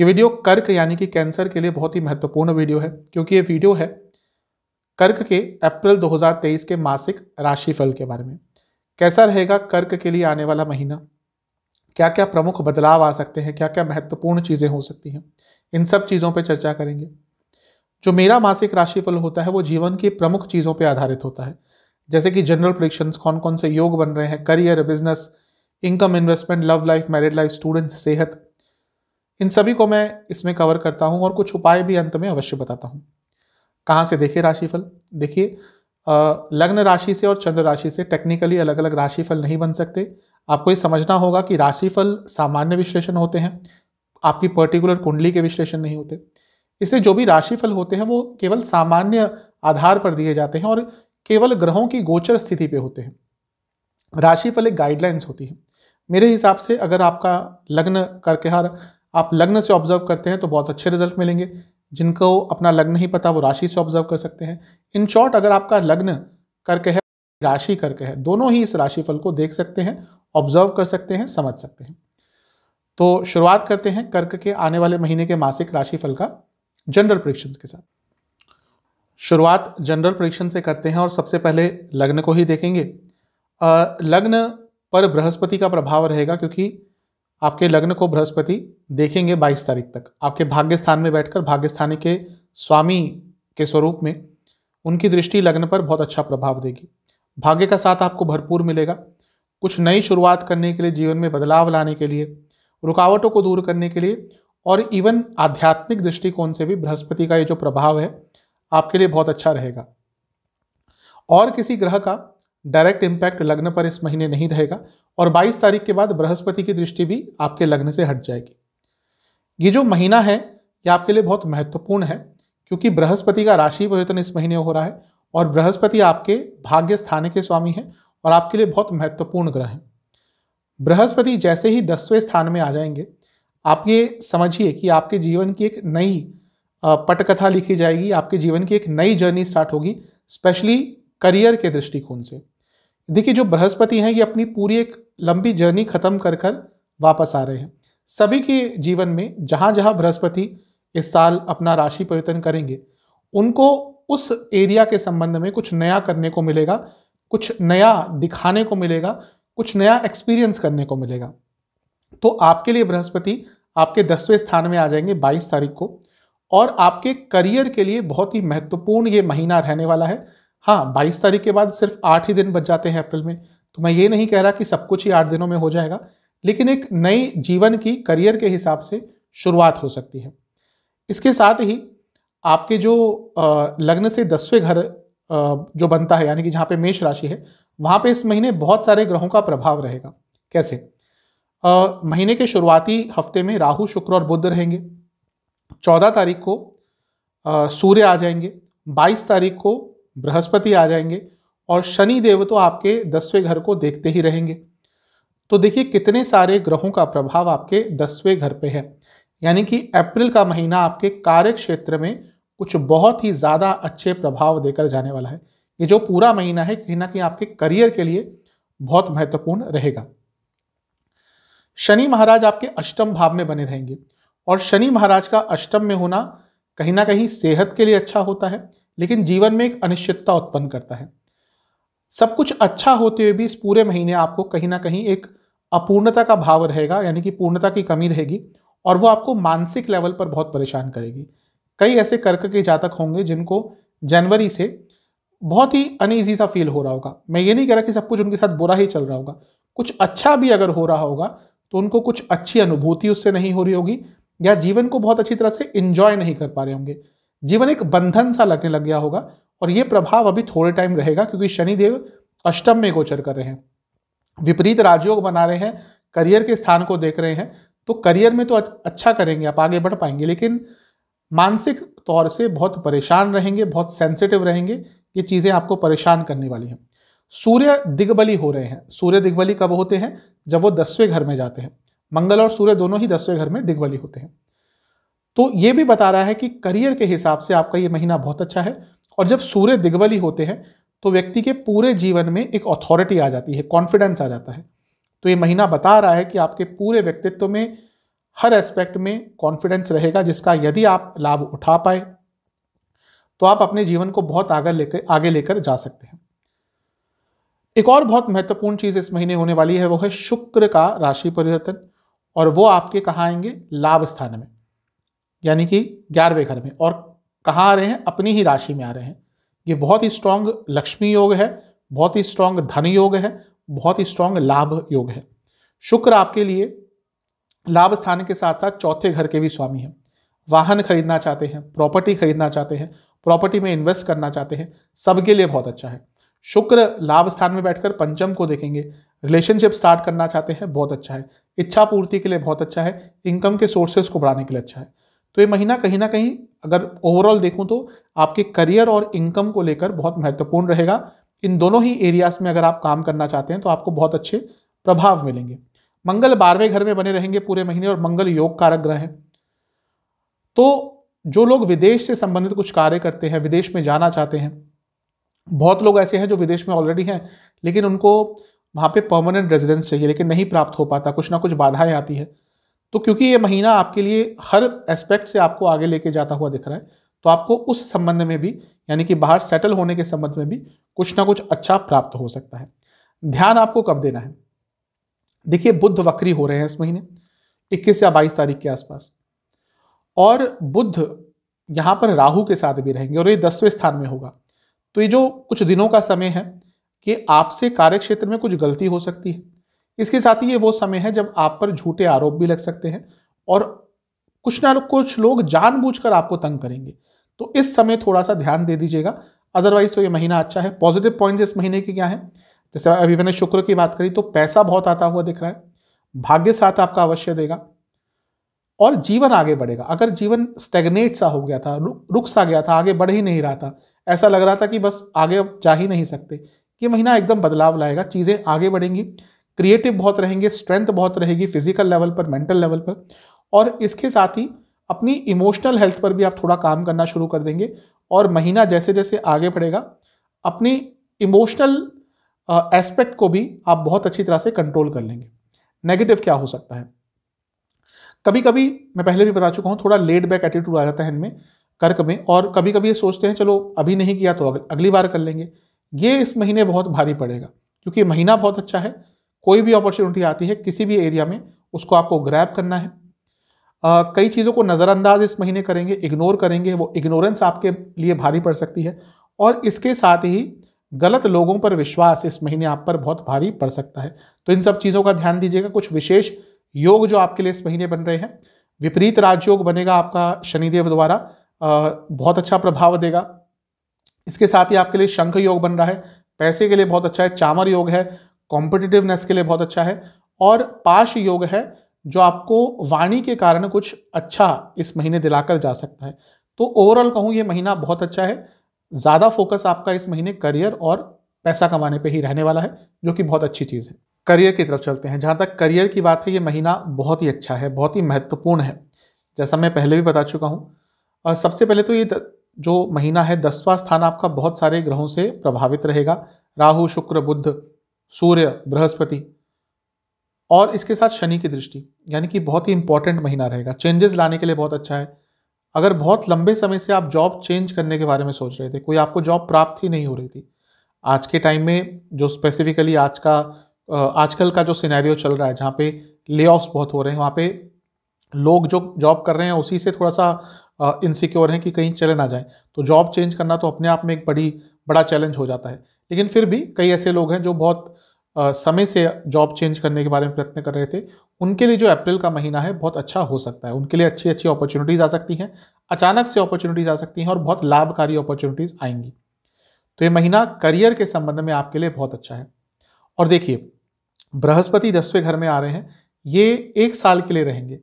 ये वीडियो कर्क यानी कि कैंसर के लिए बहुत ही महत्वपूर्ण वीडियो है क्योंकि ये वीडियो है कर्क के अप्रैल 2023 के मासिक राशिफल के बारे में कैसा रहेगा कर्क के लिए आने वाला महीना क्या क्या प्रमुख बदलाव आ सकते हैं क्या क्या महत्वपूर्ण चीज़ें हो सकती हैं इन सब चीज़ों पर चर्चा करेंगे जो मेरा मासिक राशिफल होता है वो जीवन की प्रमुख चीज़ों पर आधारित होता है जैसे कि जनरल प्रिडिक्शंस कौन कौन से योग बन रहे हैं career business income investment love life married life students सेहत इन सभी को मैं इसमें कवर करता हूँ और कुछ उपाय भी अंत में अवश्य बताता हूँ कहाँ से देखिए राशिफल देखिए लग्न राशि से और चंद्र राशि से टेक्निकली अलग अलग राशिफल नहीं बन सकते आपको ये समझना होगा कि राशिफल सामान्य विश्लेषण होते हैं आपकी पर्टिकुलर कुंडली के विश्लेषण नहीं होते इसलिए जो भी राशिफल होते हैं वो केवल सामान्य आधार पर दिए जाते हैं और केवल ग्रहों की गोचर स्थिति पे होते हैं राशिफल एक गाइडलाइंस होती है मेरे हिसाब से अगर आपका लग्न करके हर आप लग्न से ऑब्जर्व करते हैं तो बहुत अच्छे रिजल्ट मिलेंगे जिनको अपना लग्न ही पता वो राशि से ऑब्जर्व कर सकते हैं इन शॉर्ट अगर आपका लग्न करके है राशि करके है दोनों ही इस राशिफल को देख सकते हैं ऑब्जर्व कर सकते हैं समझ सकते हैं तो शुरुआत करते हैं कर्क के आने वाले महीने के मासिक राशिफल का जनरल परीक्षण के साथ शुरुआत जनरल परीक्षण से करते हैं और सबसे पहले लग्न को ही देखेंगे लग्न पर बृहस्पति का प्रभाव रहेगा क्योंकि आपके लग्न को बृहस्पति देखेंगे 22 तारीख तक आपके भाग्य स्थान में बैठकर भाग्य स्थानी के स्वामी के स्वरूप में उनकी दृष्टि लग्न पर बहुत अच्छा प्रभाव देगी भाग्य का साथ आपको भरपूर मिलेगा कुछ नई शुरुआत करने के लिए जीवन में बदलाव लाने के लिए रुकावटों को दूर करने के लिए और इवन आध्यात्मिक दृष्टिकोण से भी बृहस्पति का ये जो प्रभाव है आपके लिए बहुत अच्छा रहेगा और किसी ग्रह का डायरेक्ट इम्पैक्ट लग्न पर इस महीने नहीं रहेगा और 22 तारीख के बाद बृहस्पति की दृष्टि भी आपके लग्न से हट जाएगी ये जो महीना है ये आपके लिए बहुत महत्वपूर्ण है क्योंकि बृहस्पति का राशि परिवर्तन इस महीने हो रहा है और बृहस्पति आपके भाग्य स्थान के स्वामी हैं और आपके लिए बहुत महत्वपूर्ण ग्रह हैं बृहस्पति जैसे ही दसवें स्थान में आ जाएंगे आप ये समझिए कि आपके जीवन की एक नई पटकथा लिखी जाएगी आपके जीवन की एक नई जर्नी स्टार्ट होगी स्पेशली करियर के दृष्टिकोण से देखिए जो बृहस्पति हैं ये अपनी पूरी एक लंबी जर्नी खत्म कर कर वापस आ रहे हैं सभी के जीवन में जहाँ जहाँ बृहस्पति इस साल अपना राशि परिवर्तन करेंगे उनको उस एरिया के संबंध में कुछ नया करने को मिलेगा कुछ नया दिखाने को मिलेगा कुछ नया एक्सपीरियंस करने को मिलेगा तो आपके लिए बृहस्पति आपके दसवें स्थान में आ जाएंगे 22 तारीख को और आपके करियर के लिए बहुत ही महत्वपूर्ण ये महीना रहने वाला है हाँ बाईस तारीख के बाद सिर्फ आठ ही दिन बच जाते हैं अप्रैल में तो मैं ये नहीं कह रहा कि सब कुछ ही आठ दिनों में हो जाएगा लेकिन एक नई जीवन की करियर के हिसाब से शुरुआत हो सकती है इसके साथ ही आपके जो लग्न से दसवें घर जो बनता है यानी कि जहाँ पे मेष राशि है वहाँ पे इस महीने बहुत सारे ग्रहों का प्रभाव रहेगा कैसे आ, महीने के शुरुआती हफ्ते में राहु शुक्र और बुद्ध रहेंगे चौदह तारीख को सूर्य आ जाएंगे बाईस तारीख को बृहस्पति आ जाएंगे और शनि देव तो आपके दसवें घर को देखते ही रहेंगे तो देखिए कितने सारे ग्रहों का प्रभाव आपके दसवें घर पे है यानी कि अप्रैल का महीना आपके कार्य क्षेत्र में कुछ बहुत ही ज़्यादा अच्छे प्रभाव देकर जाने वाला है ये जो पूरा महीना है कहीं ना कहीं आपके करियर के लिए बहुत महत्वपूर्ण रहेगा शनि महाराज आपके अष्टम भाव में बने रहेंगे और शनि महाराज का अष्टम में होना कहीं ना कहीं सेहत के लिए अच्छा होता है लेकिन जीवन में एक अनिश्चितता उत्पन्न करता है सब कुछ अच्छा होते हुए भी इस पूरे महीने आपको कहीं ना कहीं एक अपूर्णता का भाव रहेगा यानी कि पूर्णता की कमी रहेगी और वो आपको मानसिक लेवल पर बहुत परेशान करेगी कई ऐसे कर्क के जातक होंगे जिनको जनवरी से बहुत ही अनईजी सा फील हो रहा होगा मैं ये नहीं कह रहा कि सब कुछ उनके साथ बुरा ही चल रहा होगा कुछ अच्छा भी अगर हो रहा होगा तो उनको कुछ अच्छी अनुभूति उससे नहीं हो रही होगी या जीवन को बहुत अच्छी तरह से इन्जॉय नहीं कर पा रहे होंगे जीवन एक बंधन सा लगने लग गया होगा और ये प्रभाव अभी थोड़े टाइम रहेगा क्योंकि शनिदेव अष्टम में गोचर कर रहे हैं विपरीत राजयोग बना रहे हैं करियर के स्थान को देख रहे हैं तो करियर में तो अच्छा करेंगे आप आगे बढ़ पाएंगे लेकिन मानसिक तौर से बहुत परेशान रहेंगे बहुत सेंसिटिव रहेंगे ये चीज़ें आपको परेशान करने वाली हैं सूर्य दिग्बली हो रहे हैं सूर्य दिग्बली कब होते हैं जब वो दसवें घर में जाते हैं मंगल और सूर्य दोनों ही दसवें घर में दिग्बली होते हैं तो ये भी बता रहा है कि करियर के हिसाब से आपका ये महीना बहुत अच्छा है और जब सूर्य दिग्वली होते हैं तो व्यक्ति के पूरे जीवन में एक अथॉरिटी आ जाती है कॉन्फिडेंस आ जाता है तो ये महीना बता रहा है कि आपके पूरे व्यक्तित्व में हर एस्पेक्ट में कॉन्फिडेंस रहेगा जिसका यदि आप लाभ उठा पाए तो आप अपने जीवन को बहुत आगे लेकर आगे लेकर जा सकते हैं एक और बहुत महत्वपूर्ण चीज़ इस महीने होने वाली है वो है शुक्र का राशि परिवर्तन और वो आपके कहाँ आएंगे लाभ स्थान में यानी कि ग्यारहवें घर में और कहाँ आ रहे हैं अपनी ही राशि में आ रहे हैं ये बहुत ही स्ट्रांग लक्ष्मी योग है बहुत ही स्ट्रांग धन योग है बहुत ही स्ट्रांग लाभ योग है शुक्र आपके लिए लाभ स्थान के साथ साथ चौथे घर के भी स्वामी हैं वाहन खरीदना चाहते हैं प्रॉपर्टी खरीदना चाहते हैं प्रॉपर्टी में इन्वेस्ट करना चाहते हैं सबके लिए बहुत अच्छा है शुक्र लाभ स्थान में बैठकर पंचम को देखेंगे रिलेशनशिप स्टार्ट करना चाहते हैं बहुत अच्छा है इच्छा पूर्ति के लिए बहुत अच्छा है इनकम के सोर्सेज को बढ़ाने के लिए अच्छा है तो ये महीना कहीं ना कहीं अगर ओवरऑल देखूँ तो आपके करियर और इनकम को लेकर बहुत महत्वपूर्ण रहेगा इन दोनों ही एरियाज में अगर आप काम करना चाहते हैं तो आपको बहुत अच्छे प्रभाव मिलेंगे मंगल बारहवें घर में बने रहेंगे पूरे महीने और मंगल योग कारक ग्रह है तो जो लोग विदेश से संबंधित कुछ कार्य करते हैं विदेश में जाना चाहते हैं बहुत लोग ऐसे हैं जो विदेश में ऑलरेडी हैं लेकिन उनको वहाँ पे परमानेंट रेजिडेंस चाहिए लेकिन नहीं प्राप्त हो पाता कुछ ना कुछ बाधाएं आती है तो क्योंकि ये महीना आपके लिए हर एस्पेक्ट से आपको आगे लेके जाता हुआ दिख रहा है तो आपको उस संबंध में भी यानी कि बाहर सेटल होने के संबंध में भी कुछ ना कुछ अच्छा प्राप्त हो सकता है ध्यान आपको कब देना है देखिए बुद्ध वक्री हो रहे हैं इस महीने 21 या 22 तारीख के आसपास और बुद्ध यहाँ पर राहु के साथ भी रहेंगे और ये दसवें स्थान में होगा तो ये जो कुछ दिनों का समय है कि आपसे कार्य क्षेत्र में कुछ गलती हो सकती है इसके साथ ही ये वो समय है जब आप पर झूठे आरोप भी लग सकते हैं और कुछ ना कुछ लोग जानबूझकर आपको तंग करेंगे तो इस समय थोड़ा सा ध्यान दे दीजिएगा अदरवाइज तो ये महीना अच्छा है पॉजिटिव पॉइंट्स इस महीने के क्या है जैसे अभी मैंने शुक्र की बात करी तो पैसा बहुत आता हुआ दिख रहा है भाग्य साथ आपका अवश्य देगा और जीवन आगे बढ़ेगा अगर जीवन स्टेगनेट सा हो गया था रुक रुक सा गया था आगे बढ़ ही नहीं रहा था ऐसा लग रहा था कि बस आगे जा ही नहीं सकते ये महीना एकदम बदलाव लाएगा चीज़ें आगे बढ़ेंगी क्रिएटिव बहुत रहेंगे स्ट्रेंथ बहुत रहेगी फिजिकल लेवल पर मेंटल लेवल पर और इसके साथ ही अपनी इमोशनल हेल्थ पर भी आप थोड़ा काम करना शुरू कर देंगे और महीना जैसे जैसे आगे बढ़ेगा अपनी इमोशनल एस्पेक्ट को भी आप बहुत अच्छी तरह से कंट्रोल कर लेंगे नेगेटिव क्या हो सकता है कभी कभी मैं पहले भी बता चुका हूँ थोड़ा लेट बैक एटीट्यूड आ जाता है इनमें कर्क में और कभी कभी ये सोचते हैं चलो अभी नहीं किया तो अगली बार कर लेंगे ये इस महीने बहुत भारी पड़ेगा क्योंकि महीना बहुत अच्छा है कोई भी अपॉर्चुनिटी आती है किसी भी एरिया में उसको आपको ग्रैब करना है आ, कई चीज़ों को नज़रअंदाज इस महीने करेंगे इग्नोर करेंगे वो इग्नोरेंस आपके लिए भारी पड़ सकती है और इसके साथ ही गलत लोगों पर विश्वास इस महीने आप पर बहुत भारी पड़ सकता है तो इन सब चीज़ों का ध्यान दीजिएगा कुछ विशेष योग जो आपके लिए इस महीने बन रहे हैं विपरीत राजयोग बनेगा आपका शनिदेव द्वारा बहुत अच्छा प्रभाव देगा इसके साथ ही आपके लिए शंख योग बन रहा है पैसे के लिए बहुत अच्छा है चामर योग है कॉम्पिटिटिवनेस के लिए बहुत अच्छा है और पाश योग है जो आपको वाणी के कारण कुछ अच्छा इस महीने दिलाकर जा सकता है तो ओवरऑल कहूँ ये महीना बहुत अच्छा है ज़्यादा फोकस आपका इस महीने करियर और पैसा कमाने पे ही रहने वाला है जो कि बहुत अच्छी चीज़ है करियर की तरफ चलते हैं जहाँ तक करियर की बात है ये महीना बहुत ही अच्छा है बहुत ही महत्वपूर्ण है जैसा मैं पहले भी बता चुका हूँ और सबसे पहले तो ये जो महीना है दसवां स्थान आपका बहुत सारे ग्रहों से प्रभावित रहेगा राहु शुक्र बुद्ध सूर्य बृहस्पति और इसके साथ शनि की दृष्टि यानी कि बहुत ही इंपॉर्टेंट महीना रहेगा चेंजेस लाने के लिए बहुत अच्छा है अगर बहुत लंबे समय से आप जॉब चेंज करने के बारे में सोच रहे थे कोई आपको जॉब प्राप्त ही नहीं हो रही थी आज के टाइम में जो स्पेसिफिकली आज का आजकल का जो सिनेरियो चल रहा है जहाँ पे ले बहुत हो रहे हैं वहाँ पे लोग जो जॉब कर रहे हैं उसी से थोड़ा सा इनसिक्योर हैं कि कहीं चले ना जाए तो जॉब चेंज करना तो अपने आप में एक बड़ी बड़ा चैलेंज हो जाता है लेकिन फिर भी कई ऐसे लोग हैं जो बहुत समय से जॉब चेंज करने के बारे में प्रयत्न कर रहे थे उनके लिए जो अप्रैल का महीना है बहुत अच्छा हो सकता है उनके लिए अच्छी अच्छी अपॉर्चुनिटीज़ आ सकती हैं अचानक से अपॉर्चुनिटीज़ आ सकती हैं और बहुत लाभकारी अपॉर्चुनिटीज़ आएंगी तो ये महीना करियर के संबंध में आपके लिए बहुत अच्छा है और देखिए बृहस्पति दसवें घर में आ रहे हैं ये एक साल के लिए रहेंगे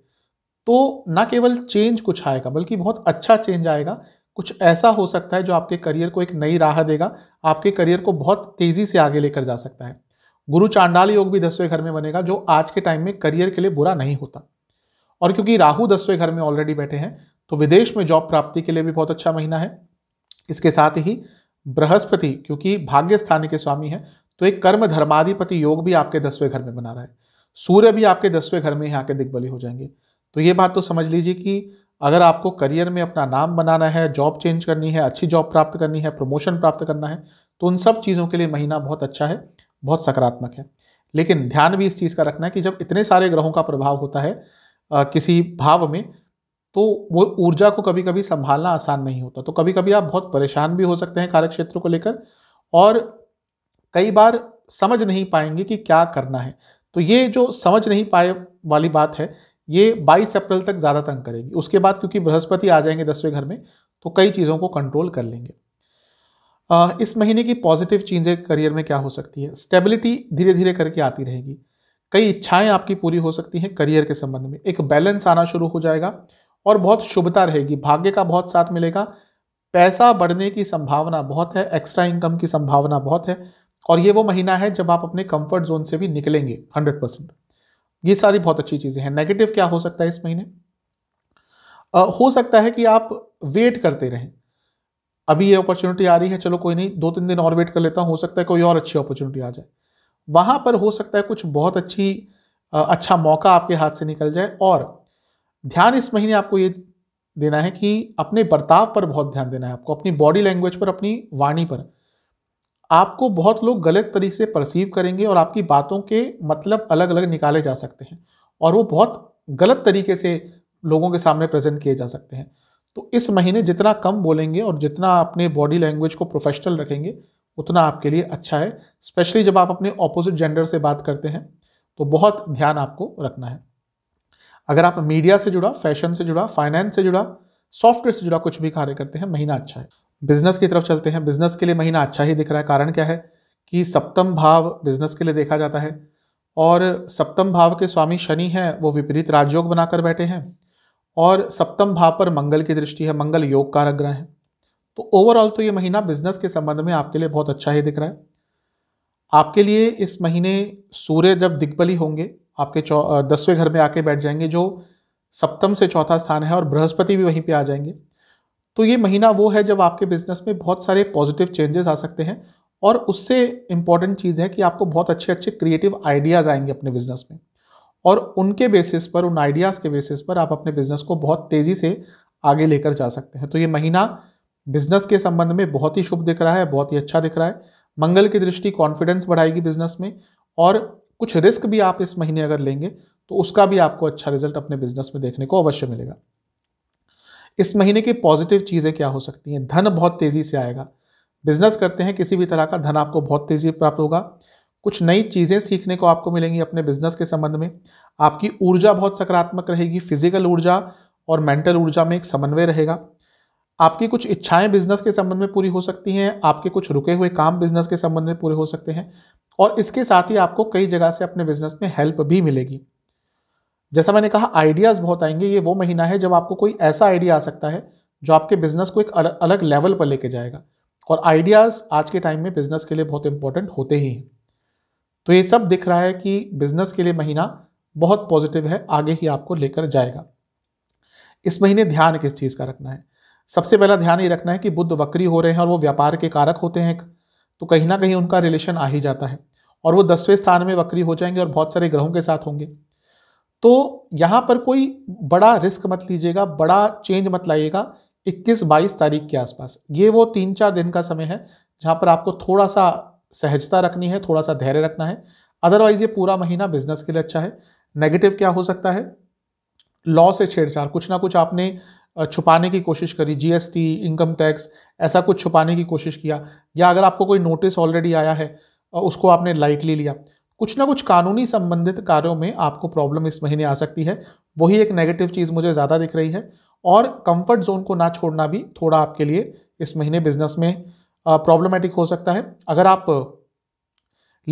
तो ना केवल चेंज कुछ आएगा बल्कि बहुत अच्छा चेंज आएगा कुछ ऐसा हो सकता है जो आपके करियर को एक नई राह देगा आपके करियर को बहुत तेज़ी से आगे लेकर जा सकता है गुरु चांडाल योग भी दसवें घर में बनेगा जो आज के टाइम में करियर के लिए बुरा नहीं होता और क्योंकि राहु दसवें घर में ऑलरेडी बैठे हैं तो विदेश में जॉब प्राप्ति के लिए भी बहुत अच्छा महीना है इसके साथ ही बृहस्पति क्योंकि भाग्य स्थान के स्वामी हैं तो एक कर्म धर्माधिपति योग भी आपके दसवें घर में बना रहा है सूर्य भी आपके दसवें घर में ही आके दिग्बली हो जाएंगे तो ये बात तो समझ लीजिए कि अगर आपको करियर में अपना नाम बनाना है जॉब चेंज करनी है अच्छी जॉब प्राप्त करनी है प्रमोशन प्राप्त करना है तो उन सब चीज़ों के लिए महीना बहुत अच्छा है बहुत सकारात्मक है लेकिन ध्यान भी इस चीज़ का रखना है कि जब इतने सारे ग्रहों का प्रभाव होता है आ, किसी भाव में तो वो ऊर्जा को कभी कभी संभालना आसान नहीं होता तो कभी कभी आप बहुत परेशान भी हो सकते हैं कार्य क्षेत्र को लेकर और कई बार समझ नहीं पाएंगे कि क्या करना है तो ये जो समझ नहीं पाए वाली बात है ये 22 अप्रैल तक ज़्यादा तंग करेगी उसके बाद क्योंकि बृहस्पति आ जाएंगे दसवें घर में तो कई चीज़ों को कंट्रोल कर लेंगे इस महीने की पॉजिटिव चीज़ें करियर में क्या हो सकती है स्टेबिलिटी धीरे धीरे करके आती रहेगी कई इच्छाएं आपकी पूरी हो सकती हैं करियर के संबंध में एक बैलेंस आना शुरू हो जाएगा और बहुत शुभता रहेगी भाग्य का बहुत साथ मिलेगा पैसा बढ़ने की संभावना बहुत है एक्स्ट्रा इनकम की संभावना बहुत है और ये वो महीना है जब आप अपने कंफर्ट जोन से भी निकलेंगे हंड्रेड परसेंट ये सारी बहुत अच्छी चीज़ें हैं नेगेटिव क्या हो सकता है इस महीने आ, हो सकता है कि आप वेट करते रहें अभी ये अपॉर्चुनिटी आ रही है चलो कोई नहीं दो तीन दिन और वेट कर लेता हूं हो सकता है कोई और अच्छी अपॉर्चुनिटी आ जाए वहां पर हो सकता है कुछ बहुत अच्छी आ, अच्छा मौका आपके हाथ से निकल जाए और ध्यान इस महीने आपको ये देना है कि अपने बर्ताव पर बहुत ध्यान देना है आपको अपनी बॉडी लैंग्वेज पर अपनी वाणी पर आपको बहुत लोग गलत तरीके से परसीव करेंगे और आपकी बातों के मतलब अलग अलग निकाले जा सकते हैं और वो बहुत गलत तरीके से लोगों के सामने प्रेजेंट किए जा सकते हैं तो इस महीने जितना कम बोलेंगे और जितना अपने बॉडी लैंग्वेज को प्रोफेशनल रखेंगे उतना आपके लिए अच्छा है स्पेशली जब आप अपने ऑपोजिट जेंडर से बात करते हैं तो बहुत ध्यान आपको रखना है अगर आप मीडिया से जुड़ा फैशन से जुड़ा फाइनेंस से जुड़ा सॉफ्टवेयर से जुड़ा कुछ भी कार्य करते हैं महीना अच्छा है बिजनेस की तरफ चलते हैं बिजनेस के लिए महीना अच्छा ही दिख रहा है कारण क्या है कि सप्तम भाव बिजनेस के लिए देखा जाता है और सप्तम भाव के स्वामी शनि हैं वो विपरीत राजयोग बनाकर बैठे हैं और सप्तम भाव पर मंगल की दृष्टि है मंगल योग कारक ग्रह है तो ओवरऑल तो ये महीना बिजनेस के संबंध में आपके लिए बहुत अच्छा ही दिख रहा है आपके लिए इस महीने सूर्य जब दिग्बली होंगे आपके दसवें घर में आके बैठ जाएंगे जो सप्तम से चौथा स्थान है और बृहस्पति भी वहीं पे आ जाएंगे तो ये महीना वो है जब आपके बिजनेस में बहुत सारे पॉजिटिव चेंजेस आ सकते हैं और उससे इम्पॉर्टेंट चीज़ है कि आपको बहुत अच्छे अच्छे क्रिएटिव आइडियाज़ आएंगे अपने बिजनेस में और उनके बेसिस पर उन आइडियाज़ के बेसिस पर आप अपने बिजनेस को बहुत तेज़ी से आगे लेकर जा सकते हैं तो ये महीना बिजनेस के संबंध में बहुत ही शुभ दिख रहा है बहुत ही अच्छा दिख रहा है मंगल की दृष्टि कॉन्फिडेंस बढ़ाएगी बिजनेस में और कुछ रिस्क भी आप इस महीने अगर लेंगे तो उसका भी आपको अच्छा रिजल्ट अपने बिजनेस में देखने को अवश्य मिलेगा इस महीने की पॉजिटिव चीज़ें क्या हो सकती हैं धन बहुत तेज़ी से आएगा बिजनेस करते हैं किसी भी तरह का धन आपको बहुत तेज़ी प्राप्त होगा कुछ नई चीज़ें सीखने को आपको मिलेंगी अपने बिजनेस के संबंध में आपकी ऊर्जा बहुत सकारात्मक रहेगी फिजिकल ऊर्जा और मेंटल ऊर्जा में एक समन्वय रहेगा आपकी कुछ इच्छाएं बिजनेस के संबंध में पूरी हो सकती हैं आपके कुछ रुके हुए काम बिजनेस के संबंध में पूरे हो सकते हैं और इसके साथ ही आपको कई जगह से अपने बिजनेस में हेल्प भी मिलेगी जैसा मैंने कहा आइडियाज़ बहुत आएंगे ये वो महीना है जब आपको कोई ऐसा आइडिया आ सकता है जो आपके बिजनेस को एक अलग अलग लेवल पर लेके जाएगा और आइडियाज़ आज के टाइम में बिजनेस के लिए बहुत इंपॉर्टेंट होते ही हैं तो ये सब दिख रहा है कि बिजनेस के लिए महीना बहुत पॉजिटिव है आगे ही आपको लेकर जाएगा इस महीने ध्यान किस चीज़ का रखना है सबसे पहला ध्यान ये रखना है कि बुद्ध वक्री हो रहे हैं और वो व्यापार के कारक होते हैं तो कहीं ना कहीं उनका रिलेशन आ ही जाता है और वो दसवें स्थान में वक्री हो जाएंगे और बहुत सारे ग्रहों के साथ होंगे तो यहाँ पर कोई बड़ा रिस्क मत लीजिएगा बड़ा चेंज मत लाइएगा 21-22 तारीख के आसपास ये वो तीन चार दिन का समय है जहाँ पर आपको थोड़ा सा सहजता रखनी है थोड़ा सा धैर्य रखना है अदरवाइज ये पूरा महीना बिजनेस के लिए अच्छा है नेगेटिव क्या हो सकता है लॉ से छेड़छाड़ कुछ ना कुछ आपने छुपाने की कोशिश करी जीएसटी इनकम टैक्स ऐसा कुछ छुपाने की कोशिश किया या अगर आपको कोई नोटिस ऑलरेडी आया है उसको आपने लाइटली लिया कुछ ना कुछ कानूनी संबंधित कार्यों में आपको प्रॉब्लम इस महीने आ सकती है वही एक नेगेटिव चीज़ मुझे ज़्यादा दिख रही है और कंफर्ट जोन को ना छोड़ना भी थोड़ा आपके लिए इस महीने बिजनेस में प्रॉब्लमेटिक हो सकता है अगर आप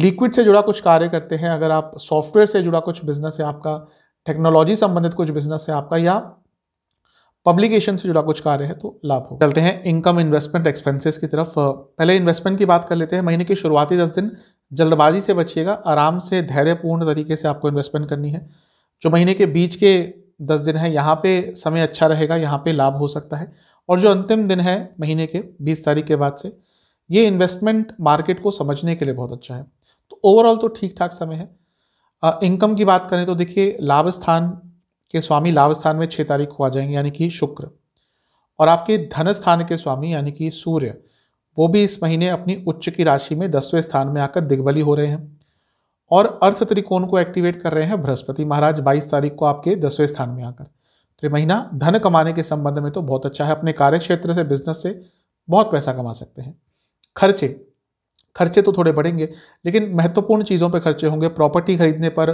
लिक्विड से जुड़ा कुछ कार्य करते हैं अगर आप सॉफ्टवेयर से जुड़ा कुछ बिजनेस है आपका टेक्नोलॉजी संबंधित कुछ बिजनेस है आपका या पब्लिकेशन से जुड़ा कुछ कार्य है तो लाभ हो चलते हैं इनकम इन्वेस्टमेंट एक्सपेंसेस की तरफ पहले इन्वेस्टमेंट की बात कर लेते हैं महीने के शुरुआती दस दिन जल्दबाजी से बचिएगा आराम से धैर्यपूर्ण तरीके से आपको इन्वेस्टमेंट करनी है जो महीने के बीच के दस दिन है यहाँ पे समय अच्छा रहेगा यहाँ पे लाभ हो सकता है और जो अंतिम दिन है महीने के बीस तारीख के बाद से ये इन्वेस्टमेंट मार्केट को समझने के लिए बहुत अच्छा है तो ओवरऑल तो ठीक ठाक समय है इनकम की बात करें तो देखिए लाभ स्थान के स्वामी लाभ स्थान में छः तारीख को आ जाएंगे यानी कि शुक्र और आपके धन स्थान के स्वामी यानी कि सूर्य वो भी इस महीने अपनी उच्च की राशि में दसवें स्थान में आकर दिग्बली हो रहे हैं और अर्थ त्रिकोण को एक्टिवेट कर रहे हैं बृहस्पति महाराज 22 तारीख को आपके दसवें स्थान में आकर तो ये महीना धन कमाने के संबंध में तो बहुत अच्छा है अपने कार्य क्षेत्र से बिजनेस से बहुत पैसा कमा सकते हैं खर्चे खर्चे तो थोड़े बढ़ेंगे लेकिन महत्वपूर्ण चीज़ों पर खर्चे होंगे प्रॉपर्टी खरीदने पर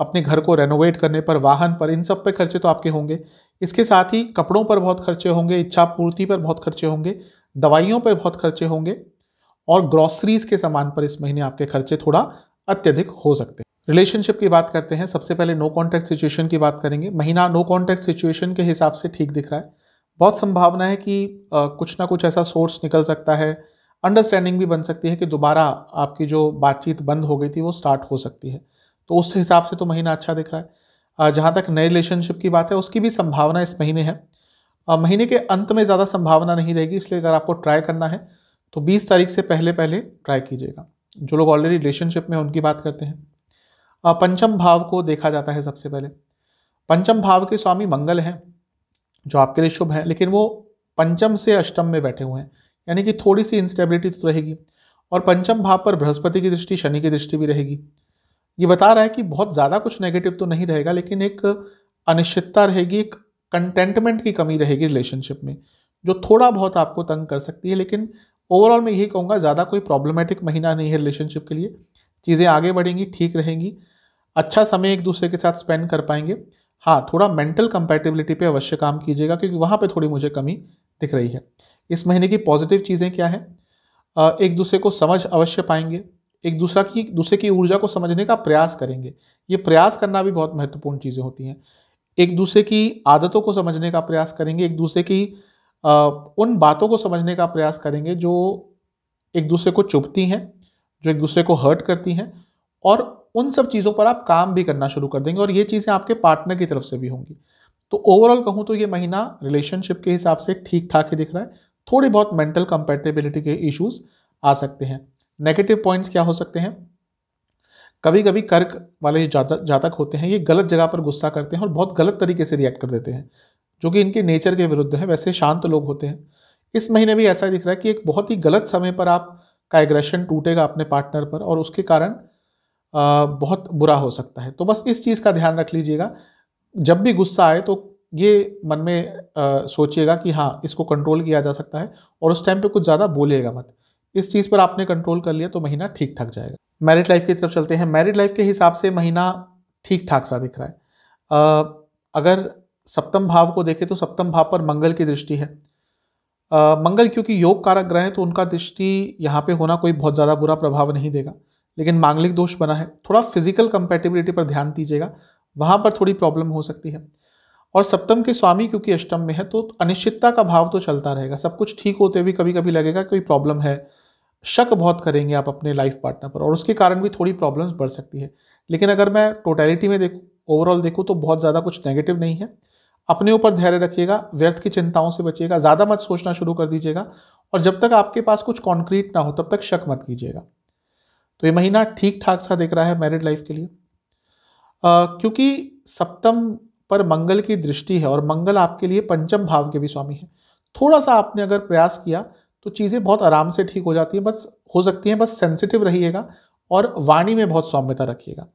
अपने घर को रेनोवेट करने पर वाहन पर इन सब पर खर्चे तो आपके होंगे इसके साथ ही कपड़ों पर बहुत खर्चे होंगे इच्छा पूर्ति पर बहुत खर्चे होंगे दवाइयों पर बहुत खर्चे होंगे और ग्रॉसरीज के सामान पर इस महीने आपके खर्चे थोड़ा अत्यधिक हो सकते हैं रिलेशनशिप की बात करते हैं सबसे पहले नो कॉन्टैक्ट सिचुएशन की बात करेंगे महीना नो कॉन्टैक्ट सिचुएशन के हिसाब से ठीक दिख रहा है बहुत संभावना है कि आ, कुछ ना कुछ ऐसा सोर्स निकल सकता है अंडरस्टैंडिंग भी बन सकती है कि दोबारा आपकी जो बातचीत बंद हो गई थी वो स्टार्ट हो सकती है तो उस हिसाब से तो महीना अच्छा दिख रहा है जहाँ तक नए रिलेशनशिप की बात है उसकी भी संभावना इस महीने है महीने के अंत में ज़्यादा संभावना नहीं रहेगी इसलिए अगर आपको ट्राई करना है तो 20 तारीख से पहले पहले ट्राई कीजिएगा जो लोग ऑलरेडी रिलेशनशिप में उनकी बात करते हैं पंचम भाव को देखा जाता है सबसे पहले पंचम भाव के स्वामी मंगल हैं जो आपके लिए शुभ हैं लेकिन वो पंचम से अष्टम में बैठे हुए हैं यानी कि थोड़ी सी इंस्टेबिलिटी तो रहेगी और पंचम भाव पर बृहस्पति की दृष्टि शनि की दृष्टि भी रहेगी ये बता रहा है कि बहुत ज़्यादा कुछ नेगेटिव तो नहीं रहेगा लेकिन एक अनिश्चितता रहेगी एक कंटेंटमेंट की कमी रहेगी रिलेशनशिप में जो थोड़ा बहुत आपको तंग कर सकती है लेकिन ओवरऑल मैं यही कहूँगा ज़्यादा कोई प्रॉब्लमेटिक महीना नहीं है रिलेशनशिप के लिए चीज़ें आगे बढ़ेंगी ठीक रहेंगी अच्छा समय एक दूसरे के साथ स्पेंड कर पाएंगे हाँ थोड़ा मेंटल कंपेटेबिलिटी पे अवश्य काम कीजिएगा क्योंकि वहाँ पे थोड़ी मुझे कमी दिख रही है इस महीने की पॉजिटिव चीज़ें क्या है एक दूसरे को समझ अवश्य पाएंगे एक दूसरा की दूसरे की ऊर्जा को समझने का प्रयास करेंगे ये प्रयास करना भी बहुत महत्वपूर्ण चीज़ें होती हैं एक दूसरे की आदतों को समझने का प्रयास करेंगे एक दूसरे की उन बातों को समझने का प्रयास करेंगे जो एक दूसरे को चुभती हैं जो एक दूसरे को हर्ट करती हैं और उन सब चीज़ों पर आप काम भी करना शुरू कर देंगे और ये चीज़ें आपके पार्टनर की तरफ से भी होंगी तो ओवरऑल कहूँ तो ये महीना रिलेशनशिप के हिसाब से ठीक ठाक ही दिख रहा है थोड़ी बहुत मेंटल कंपेटेबिलिटी के इश्यूज आ सकते हैं नेगेटिव पॉइंट्स क्या हो सकते हैं कभी कभी कर्क वाले जो जातक जातक होते हैं ये गलत जगह पर गुस्सा करते हैं और बहुत गलत तरीके से रिएक्ट कर देते हैं जो कि इनके नेचर के विरुद्ध है वैसे शांत लोग होते हैं इस महीने भी ऐसा दिख रहा है कि एक बहुत ही गलत समय पर आप का एग्रेशन टूटेगा अपने पार्टनर पर और उसके कारण बहुत बुरा हो सकता है तो बस इस चीज़ का ध्यान रख लीजिएगा जब भी गुस्सा आए तो ये मन में सोचिएगा कि हाँ इसको कंट्रोल किया जा सकता है और उस टाइम पे कुछ ज़्यादा बोलिएगा मत इस चीज़ पर आपने कंट्रोल कर लिया तो महीना ठीक ठाक जाएगा मैरिड लाइफ की तरफ चलते हैं मैरिड लाइफ के हिसाब से महीना ठीक ठाक सा दिख रहा है आ, अगर सप्तम भाव को देखें तो सप्तम भाव पर मंगल की दृष्टि है आ, मंगल क्योंकि योग कारक ग्रह है तो उनका दृष्टि यहाँ पे होना कोई बहुत ज़्यादा बुरा प्रभाव नहीं देगा लेकिन मांगलिक दोष बना है थोड़ा फिजिकल कंपेटिबिलिटी पर ध्यान दीजिएगा वहाँ पर थोड़ी प्रॉब्लम हो सकती है और सप्तम के स्वामी क्योंकि अष्टम में है तो अनिश्चितता का भाव तो चलता रहेगा सब कुछ ठीक होते हुए कभी कभी लगेगा कोई प्रॉब्लम है शक बहुत करेंगे आप अपने लाइफ पार्टनर पर और उसके कारण भी थोड़ी प्रॉब्लम्स बढ़ सकती है लेकिन अगर मैं टोटैलिटी में देखूँ ओवरऑल देखूँ तो बहुत ज़्यादा कुछ नेगेटिव नहीं है अपने ऊपर धैर्य रखिएगा व्यर्थ की चिंताओं से बचिएगा ज़्यादा मत सोचना शुरू कर दीजिएगा और जब तक आपके पास कुछ कॉन्क्रीट ना हो तब तक शक मत कीजिएगा तो ये महीना ठीक ठाक सा दिख रहा है मैरिड लाइफ के लिए क्योंकि सप्तम पर मंगल की दृष्टि है और मंगल आपके लिए पंचम भाव के भी स्वामी है थोड़ा सा आपने अगर प्रयास किया तो चीज़ें बहुत आराम से ठीक हो जाती हैं बस हो सकती हैं बस सेंसिटिव रहिएगा और वाणी में बहुत सौम्यता रखिएगा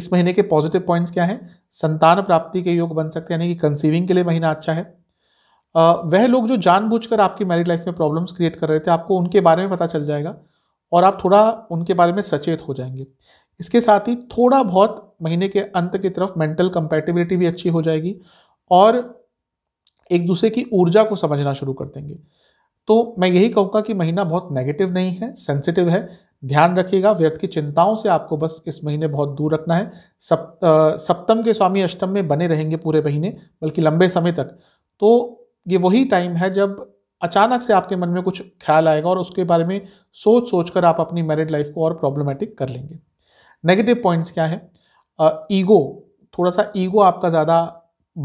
इस महीने के पॉजिटिव पॉइंट्स क्या हैं संतान प्राप्ति के योग बन सकते हैं यानी कि कंसीविंग के लिए महीना अच्छा है वह लोग जो जानबूझकर आपकी मैरिड लाइफ में प्रॉब्लम्स क्रिएट कर रहे थे आपको उनके बारे में पता चल जाएगा और आप थोड़ा उनके बारे में सचेत हो जाएंगे इसके साथ ही थोड़ा बहुत महीने के अंत की तरफ मेंटल कंपेटिबिलिटी भी अच्छी हो जाएगी और एक दूसरे की ऊर्जा को समझना शुरू कर देंगे तो मैं यही कहूँगा कि महीना बहुत नेगेटिव नहीं है सेंसिटिव है ध्यान रखिएगा व्यर्थ की चिंताओं से आपको बस इस महीने बहुत दूर रखना है सप आ, सप्तम के स्वामी अष्टम में बने रहेंगे पूरे महीने बल्कि लंबे समय तक तो ये वही टाइम है जब अचानक से आपके मन में कुछ ख्याल आएगा और उसके बारे में सोच सोच कर आप अपनी मैरिड लाइफ को और प्रॉब्लमेटिक कर लेंगे नेगेटिव पॉइंट्स क्या है ईगो थोड़ा सा ईगो आपका ज़्यादा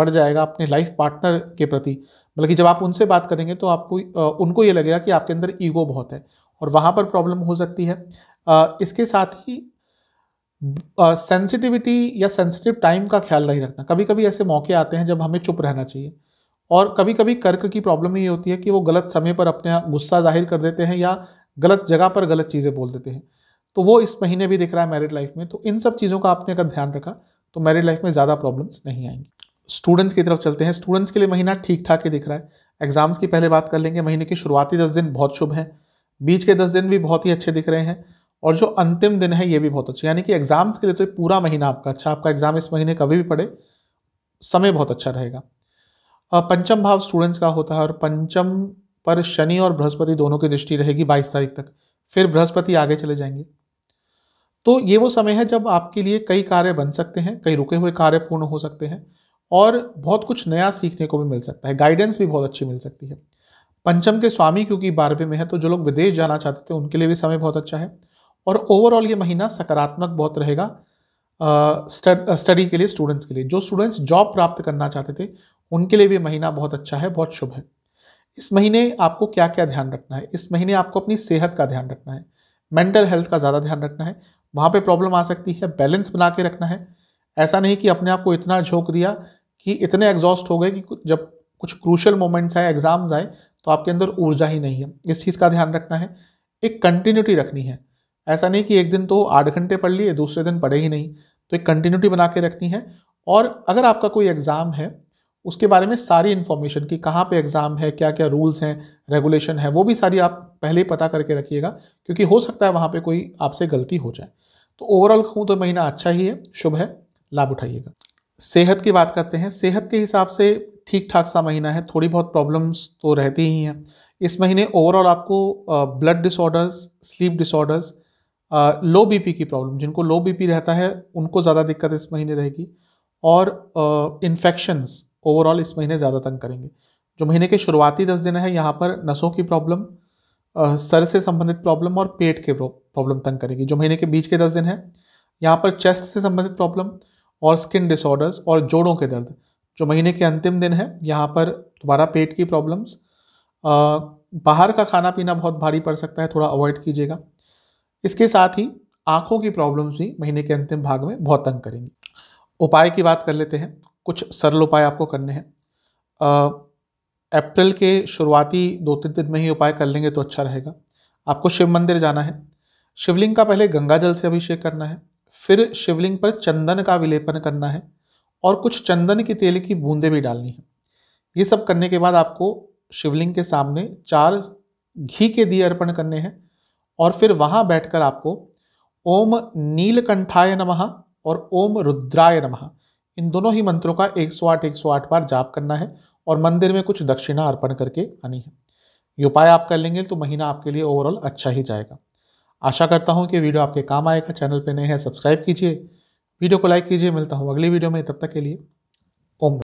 बढ़ जाएगा अपने लाइफ पार्टनर के प्रति बल्कि मतलब जब आप उनसे बात करेंगे तो आपको उनको ये लगेगा कि आपके अंदर ईगो बहुत है और वहाँ पर प्रॉब्लम हो सकती है इसके साथ ही सेंसिटिविटी या सेंसिटिव टाइम का ख्याल नहीं रखना कभी कभी ऐसे मौके आते हैं जब हमें चुप रहना चाहिए और कभी कभी कर्क की प्रॉब्लम ये होती है कि वो गलत समय पर अपना गुस्सा जाहिर कर देते हैं या गलत जगह पर गलत चीज़ें बोल देते हैं तो वो इस महीने भी दिख रहा है मैरिड लाइफ में तो इन सब चीज़ों का आपने अगर ध्यान रखा तो मैरिड लाइफ में ज़्यादा प्रॉब्लम्स नहीं आएंगी स्टूडेंट्स की तरफ चलते हैं स्टूडेंट्स के लिए महीना ठीक ठाक ही दिख रहा है एग्जाम्स की पहले बात कर लेंगे महीने की शुरुआती दस दिन बहुत शुभ हैं बीच के दस दिन भी बहुत ही अच्छे दिख रहे हैं और जो अंतिम दिन है ये भी बहुत अच्छे यानी कि एग्जाम्स के लिए तो पूरा महीना आपका अच्छा आपका एग्जाम इस महीने कभी भी पड़े समय बहुत अच्छा रहेगा पंचम भाव स्टूडेंट्स का होता है और पंचम पर शनि और बृहस्पति दोनों की दृष्टि रहेगी बाईस तारीख तक फिर बृहस्पति आगे चले जाएंगे तो ये वो समय है जब आपके लिए कई कार्य बन सकते हैं कई रुके हुए कार्य पूर्ण हो सकते हैं और बहुत कुछ नया सीखने को भी मिल सकता है गाइडेंस भी बहुत अच्छी मिल सकती है पंचम के स्वामी क्योंकि बारहवें में है तो जो लोग विदेश जाना चाहते थे उनके लिए भी समय बहुत अच्छा है और ओवरऑल ये महीना सकारात्मक बहुत रहेगा स्टडी के लिए स्टूडेंट्स के लिए जो स्टूडेंट्स जॉब प्राप्त करना चाहते थे उनके लिए भी महीना बहुत अच्छा है बहुत शुभ है इस महीने आपको क्या क्या ध्यान रखना है इस महीने आपको अपनी सेहत का ध्यान रखना है मेंटल हेल्थ का ज़्यादा ध्यान रखना है वहाँ पे प्रॉब्लम आ सकती है बैलेंस बना के रखना है ऐसा नहीं कि अपने आप को इतना झोंक दिया कि इतने एग्जॉस्ट हो गए कि जब कुछ क्रूशल मोमेंट्स आए एग्ज़ाम्स आए तो आपके अंदर ऊर्जा ही नहीं है इस चीज़ का ध्यान रखना है एक कंटिन्यूटी रखनी है ऐसा नहीं कि एक दिन तो आठ घंटे पढ़ लिए दूसरे दिन पढ़े ही नहीं तो एक कंटिन्यूटी बना के रखनी है और अगर आपका कोई एग्ज़ाम है उसके बारे में सारी इन्फॉर्मेशन कि कहाँ पे एग्ज़ाम है क्या क्या रूल्स हैं रेगुलेशन है वो भी सारी आप पहले ही पता करके रखिएगा क्योंकि हो सकता है वहाँ पे कोई आपसे गलती हो जाए तो ओवरऑल कहूँ तो महीना अच्छा ही है शुभ है लाभ उठाइएगा सेहत की बात करते हैं सेहत के हिसाब से ठीक ठाक सा महीना है थोड़ी बहुत प्रॉब्लम्स तो रहती ही हैं इस महीने ओवरऑल आपको blood disorders sleep disorders low BP की प्रॉब्लम जिनको लो बीपी रहता है उनको ज़्यादा दिक्कत इस महीने रहेगी और इन्फेक्शंस ओवरऑल इस महीने ज़्यादा तंग करेंगे जो महीने के शुरुआती दस दिन है यहाँ पर नसों की प्रॉब्लम सर से संबंधित प्रॉब्लम और पेट के प्रॉब्लम तंग करेगी जो महीने के बीच के दस दिन है यहाँ पर चेस्ट से संबंधित प्रॉब्लम और स्किन डिसऑर्डर्स और जोड़ों के दर्द जो महीने के अंतिम दिन है यहाँ पर दोबारा पेट की प्रॉब्लम्स बाहर का खाना पीना बहुत भारी पड़ सकता है थोड़ा अवॉइड कीजिएगा इसके साथ ही आँखों की प्रॉब्लम्स भी महीने के अंतिम भाग में बहुत तंग करेंगी उपाय की बात कर लेते हैं कुछ सरल उपाय आपको करने हैं अप्रैल के शुरुआती दो तीन दिन में ही उपाय कर लेंगे तो अच्छा रहेगा आपको शिव मंदिर जाना है शिवलिंग का पहले गंगा जल से अभिषेक करना है फिर शिवलिंग पर चंदन का विलेपन करना है और कुछ चंदन की तेल की बूंदें भी डालनी है ये सब करने के बाद आपको शिवलिंग के सामने चार घी के दिए अर्पण करने हैं और फिर वहाँ बैठकर आपको ओम नीलकंठाय नमः और ओम रुद्राय नमः इन दोनों ही मंत्रों का 108 108 बार जाप करना है और मंदिर में कुछ दक्षिणा अर्पण करके आनी है ये उपाय आप कर लेंगे तो महीना आपके लिए ओवरऑल अच्छा ही जाएगा आशा करता हूँ कि वीडियो आपके काम आएगा चैनल पर नए हैं सब्सक्राइब कीजिए वीडियो को लाइक कीजिए मिलता हूँ अगली वीडियो में तब तक के लिए ओम